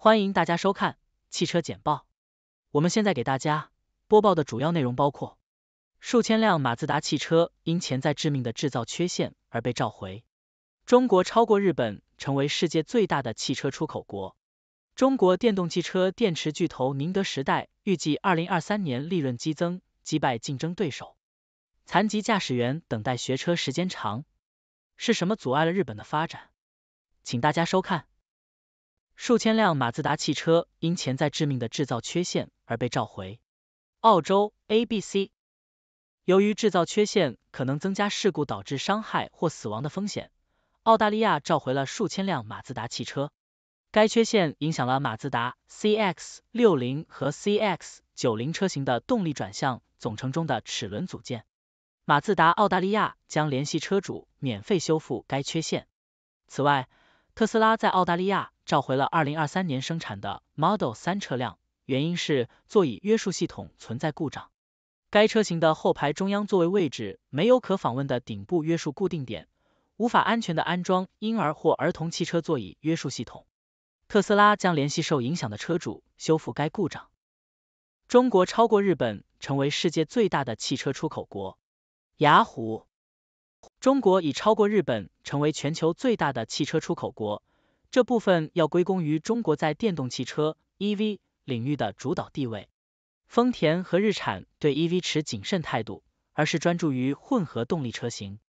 欢迎大家收看汽车简报。我们现在给大家播报的主要内容包括：数千辆马自达汽车因潜在致命的制造缺陷而被召回；中国超过日本成为世界最大的汽车出口国；中国电动汽车电池巨头宁德时代预计二零二三年利润激增，击败竞争对手；残疾驾驶员等待学车时间长，是什么阻碍了日本的发展？请大家收看。数千辆马自达汽车因潜在致命的制造缺陷而被召回。澳洲 ABC，由于制造缺陷可能增加事故导致伤害或死亡的风险，澳大利亚召回了数千辆马自达汽车。该缺陷影响了马自达 CX 六零和 CX 九零车型的动力转向总成中的齿轮组件。马自达澳大利亚将联系车主免费修复该缺陷。此外，特斯拉在澳大利亚。召回了二零二三年生产的 Model 三车辆，原因是座椅约束系统存在故障。该车型的后排中央座位位置没有可访问的顶部约束固定点，无法安全的安装婴儿或儿童汽车座椅约束系统。特斯拉将联系受影响的车主修复该故障。中国超过日本成为世界最大的汽车出口国。雅虎，中国已超过日本成为全球最大的汽车出口国。这部分要归功于中国在电动汽车 EV 领域的主导地位。丰田和日产对 EV 持谨慎态度，而是专注于混合动力车型。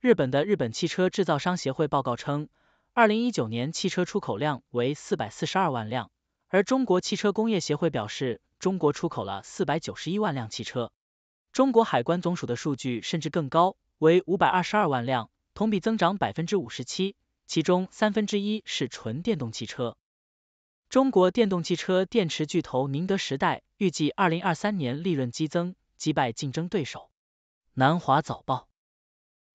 日本的日本汽车制造商协会报告称，二零一九年汽车出口量为四百四十二万辆，而中国汽车工业协会表示中国出口了四百九十一万辆汽车。中国海关总署的数据甚至更高，为五百二十二万辆，同比增长百分之五十七。其中三分之一是纯电动汽车。中国电动汽车电池巨头宁德时代预计，二零二三年利润激增，击败竞争对手。南华早报：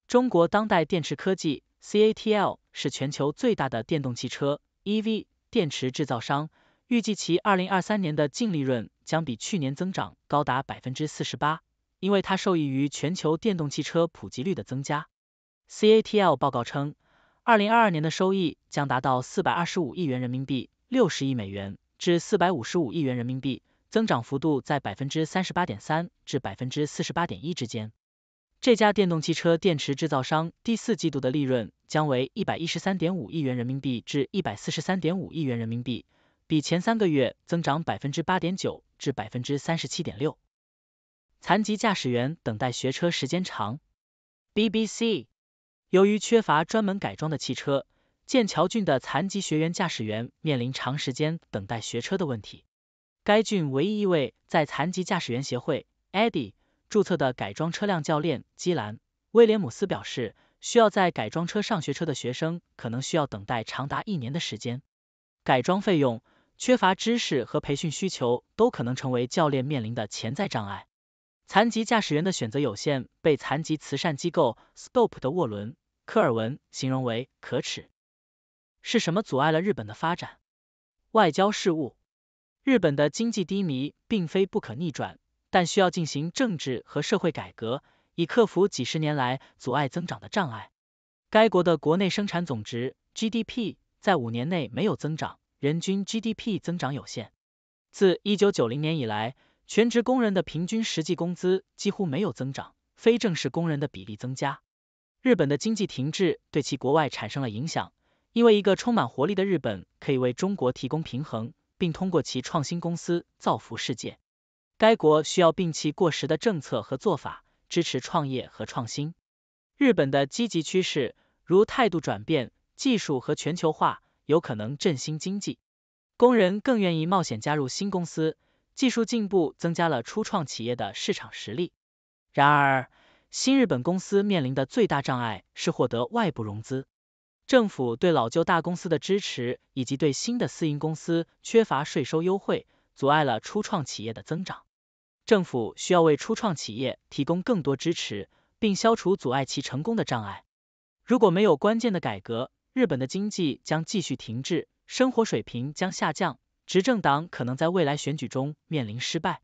中国当代电池科技 （CATL） 是全球最大的电动汽车 （EV） 电池制造商，预计其二零二三年的净利润将比去年增长高达百分之四十八，因为它受益于全球电动汽车普及率的增加。CATL 报告称。二零二二年的收益将达到四百二十五亿元人民币，六十亿美元至四百五十五亿元人民币，增长幅度在百分之三十八点三至百分之四十八点一之间。这家电动汽车电池制造商第四季度的利润将为一百一十三点五亿元人民币至一百四十三点五亿元人民币，比前三个月增长百分之八点九至百分之三十七点六。残疾驾驶员等待学车时间长。BBC。由于缺乏专门改装的汽车，剑桥郡的残疾学员驾驶员面临长时间等待学车的问题。该郡唯一一位在残疾驾驶员协会 e d d i 注册的改装车辆教练基兰·威廉姆斯表示，需要在改装车上学车的学生可能需要等待长达一年的时间。改装费用、缺乏知识和培训需求都可能成为教练面临的潜在障碍。残疾驾驶员的选择有限，被残疾慈善机构 Scope 的沃伦。科尔文形容为可耻。是什么阻碍了日本的发展？外交事务、日本的经济低迷并非不可逆转，但需要进行政治和社会改革，以克服几十年来阻碍增长的障碍。该国的国内生产总值 （GDP） 在五年内没有增长，人均 GDP 增长有限。自一九九零年以来，全职工人的平均实际工资几乎没有增长，非正式工人的比例增加。日本的经济停滞对其国外产生了影响，因为一个充满活力的日本可以为中国提供平衡，并通过其创新公司造福世界。该国需要摒弃过时的政策和做法，支持创业和创新。日本的积极趋势，如态度转变、技术和全球化，有可能振兴经济。工人更愿意冒险加入新公司，技术进步增加了初创企业的市场实力。然而，新日本公司面临的最大障碍是获得外部融资。政府对老旧大公司的支持，以及对新的私营公司缺乏税收优惠，阻碍了初创企业的增长。政府需要为初创企业提供更多支持，并消除阻碍其成功的障碍。如果没有关键的改革，日本的经济将继续停滞，生活水平将下降，执政党可能在未来选举中面临失败。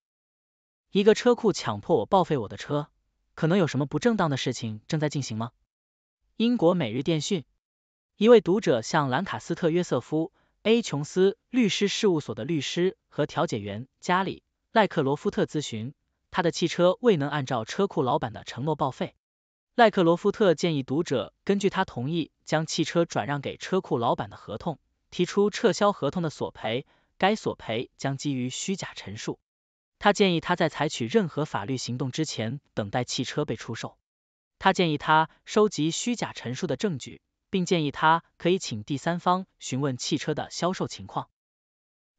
一个车库强迫我报废我的车。可能有什么不正当的事情正在进行吗？英国每日电讯，一位读者向兰卡斯特约瑟夫 A. 琼斯律师事务所的律师和调解员加里·赖克罗夫特咨询，他的汽车未能按照车库老板的承诺报废。赖克罗夫特建议读者根据他同意将汽车转让给车库老板的合同，提出撤销合同的索赔，该索赔将基于虚假陈述。他建议他在采取任何法律行动之前等待汽车被出售。他建议他收集虚假陈述的证据，并建议他可以请第三方询问汽车的销售情况。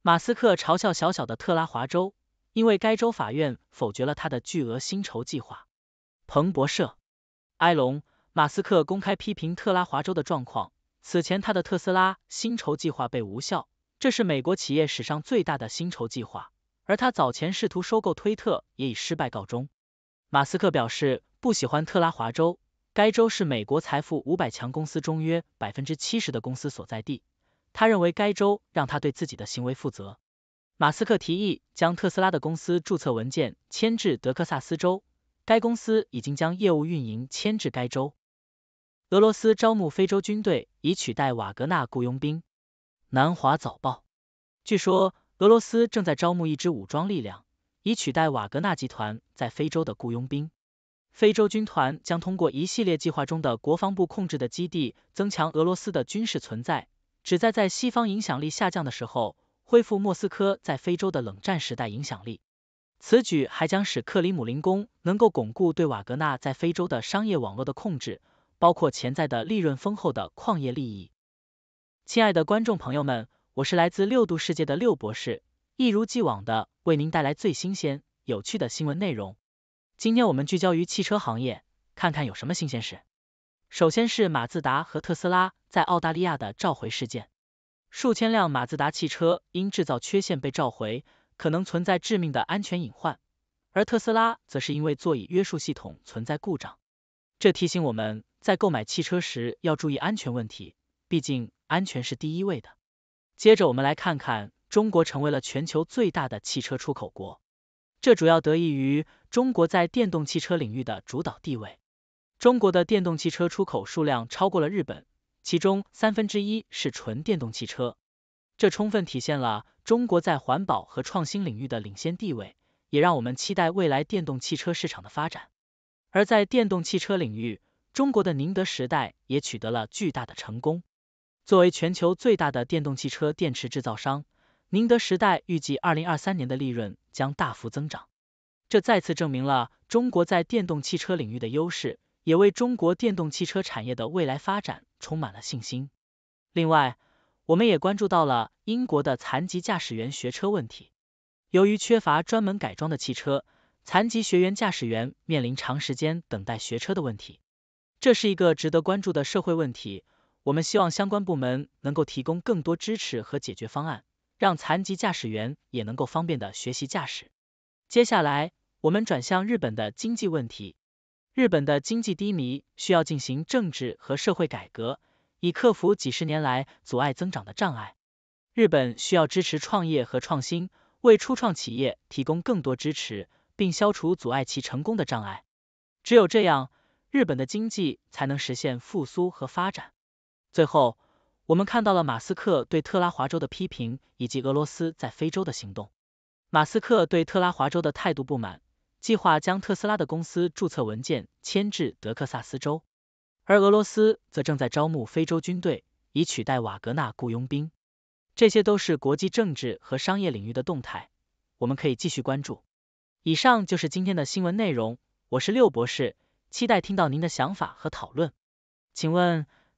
马斯克嘲笑小小的特拉华州，因为该州法院否决了他的巨额薪酬计划。彭博社，埃隆·马斯克公开批评特拉华州的状况。此前他的特斯拉薪酬计划被无效，这是美国企业史上最大的薪酬计划。而他早前试图收购推特也以失败告终。马斯克表示不喜欢特拉华州，该州是美国财富五百强公司中约百分之七十的公司所在地。他认为该州让他对自己的行为负责。马斯克提议将特斯拉的公司注册文件迁至德克萨斯州，该公司已经将业务运营迁至该州。俄罗斯招募非洲军队以取代瓦格纳雇佣兵。南华早报，据说。俄罗斯正在招募一支武装力量，以取代瓦格纳集团在非洲的雇佣兵。非洲军团将通过一系列计划中的国防部控制的基地，增强俄罗斯的军事存在，旨在在西方影响力下降的时候，恢复莫斯科在非洲的冷战时代影响力。此举还将使克里姆林宫能够巩固对瓦格纳在非洲的商业网络的控制，包括潜在的利润丰厚的矿业利益。亲爱的观众朋友们。我是来自六度世界的六博士，一如既往的为您带来最新鲜、有趣的新闻内容。今天我们聚焦于汽车行业，看看有什么新鲜事。首先是马自达和特斯拉在澳大利亚的召回事件，数千辆马自达汽车因制造缺陷被召回，可能存在致命的安全隐患；而特斯拉则是因为座椅约束系统存在故障。这提醒我们在购买汽车时要注意安全问题，毕竟安全是第一位的。接着，我们来看看中国成为了全球最大的汽车出口国，这主要得益于中国在电动汽车领域的主导地位。中国的电动汽车出口数量超过了日本，其中三分之一是纯电动汽车，这充分体现了中国在环保和创新领域的领先地位，也让我们期待未来电动汽车市场的发展。而在电动汽车领域，中国的宁德时代也取得了巨大的成功。作为全球最大的电动汽车电池制造商，宁德时代预计二零二三年的利润将大幅增长。这再次证明了中国在电动汽车领域的优势，也为中国电动汽车产业的未来发展充满了信心。另外，我们也关注到了英国的残疾驾驶员学车问题。由于缺乏专门改装的汽车，残疾学员驾驶员面临长时间等待学车的问题，这是一个值得关注的社会问题。我们希望相关部门能够提供更多支持和解决方案，让残疾驾驶员也能够方便的学习驾驶。接下来，我们转向日本的经济问题。日本的经济低迷需要进行政治和社会改革，以克服几十年来阻碍增长的障碍。日本需要支持创业和创新，为初创企业提供更多支持，并消除阻碍其成功的障碍。只有这样，日本的经济才能实现复苏和发展。最后，我们看到了马斯克对特拉华州的批评，以及俄罗斯在非洲的行动。马斯克对特拉华州的态度不满，计划将特斯拉的公司注册文件迁至德克萨斯州，而俄罗斯则正在招募非洲军队以取代瓦格纳雇佣兵。这些都是国际政治和商业领域的动态，我们可以继续关注。以上就是今天的新闻内容，我是六博士，期待听到您的想法和讨论。请问？